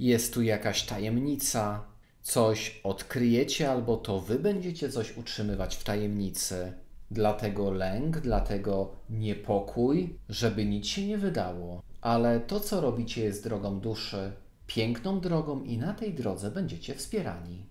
Jest tu jakaś tajemnica, coś odkryjecie, albo to wy będziecie coś utrzymywać w tajemnicy. Dlatego lęk, dlatego niepokój, żeby nic się nie wydało. Ale to, co robicie, jest drogą duszy, piękną drogą, i na tej drodze będziecie wspierani.